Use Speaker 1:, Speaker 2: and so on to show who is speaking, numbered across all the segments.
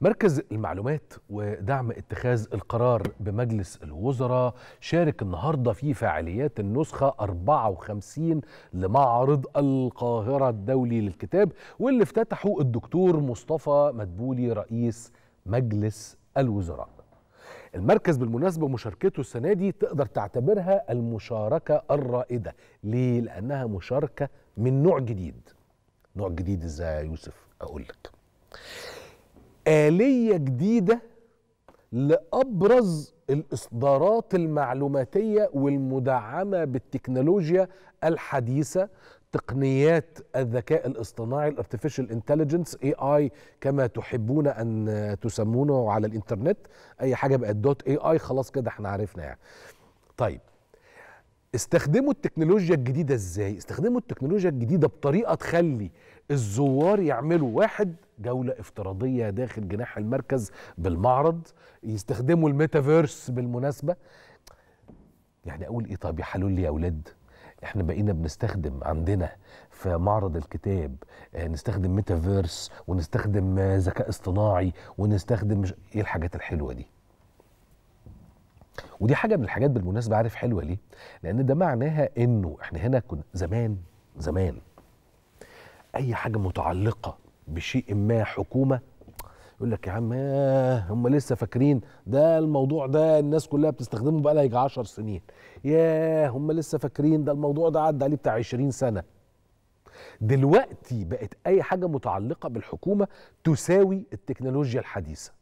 Speaker 1: مركز المعلومات ودعم اتخاذ القرار بمجلس الوزراء شارك النهارده في فعاليات النسخه 54 لمعرض القاهره الدولي للكتاب واللي افتتحه الدكتور مصطفى مدبولي رئيس مجلس الوزراء. المركز بالمناسبة مشاركته السنة دي تقدر تعتبرها المشاركة الرائدة ليه؟ لأنها مشاركة من نوع جديد نوع جديد ازاي يا يوسف أقول لك آلية جديدة لأبرز الإصدارات المعلوماتية والمدعمة بالتكنولوجيا الحديثة تقنيات الذكاء الاصطناعي الارتفيشال انتليجنس اي اي كما تحبون ان تسمونه على الانترنت اي حاجه بقت دوت اي اي خلاص كده احنا عرفنا يعني طيب استخدموا التكنولوجيا الجديده ازاي استخدموا التكنولوجيا الجديده بطريقه تخلي الزوار يعملوا واحد جولة افتراضية داخل جناح المركز بالمعرض يستخدموا الميتافيرس بالمناسبة يعني أقول إيه طب يا حلول لي يا أولاد احنا بقينا بنستخدم عندنا في معرض الكتاب آه، نستخدم ميتافيرس ونستخدم آه، ذكاء اصطناعي ونستخدم مش... ايه الحاجات الحلوه دي ودي حاجه من الحاجات بالمناسبه عارف حلوه ليه لان ده معناها انه احنا هنا كنا زمان زمان اي حاجه متعلقه بشيء ما حكومه يقول لك يا عم آه، هم لسه فاكرين ده الموضوع ده الناس كلها بتستخدمه بقى لها يجي 10 سنين يا هم لسه فاكرين ده الموضوع ده عدى عليه بتاع 20 سنه دلوقتي بقت اي حاجه متعلقه بالحكومه تساوي التكنولوجيا الحديثه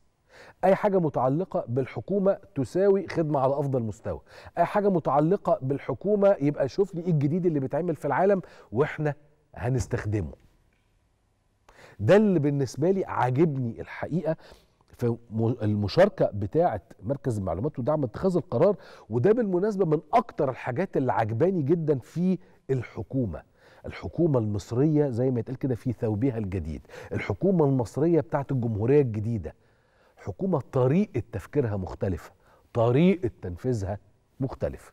Speaker 1: اي حاجه متعلقه بالحكومه تساوي خدمه على افضل مستوى اي حاجه متعلقه بالحكومه يبقى شوف لي ايه الجديد اللي بيتعمل في العالم واحنا هنستخدمه ده اللي بالنسبه لي عاجبني الحقيقه في المشاركه بتاعه مركز المعلومات ودعم اتخاذ القرار وده بالمناسبه من اكتر الحاجات اللي عجباني جدا في الحكومه الحكومة المصرية زي ما يتقال كده في ثوبها الجديد الحكومة المصرية بتاعة الجمهورية الجديدة حكومة طريقة تفكيرها مختلفة طريقة تنفيذها مختلفة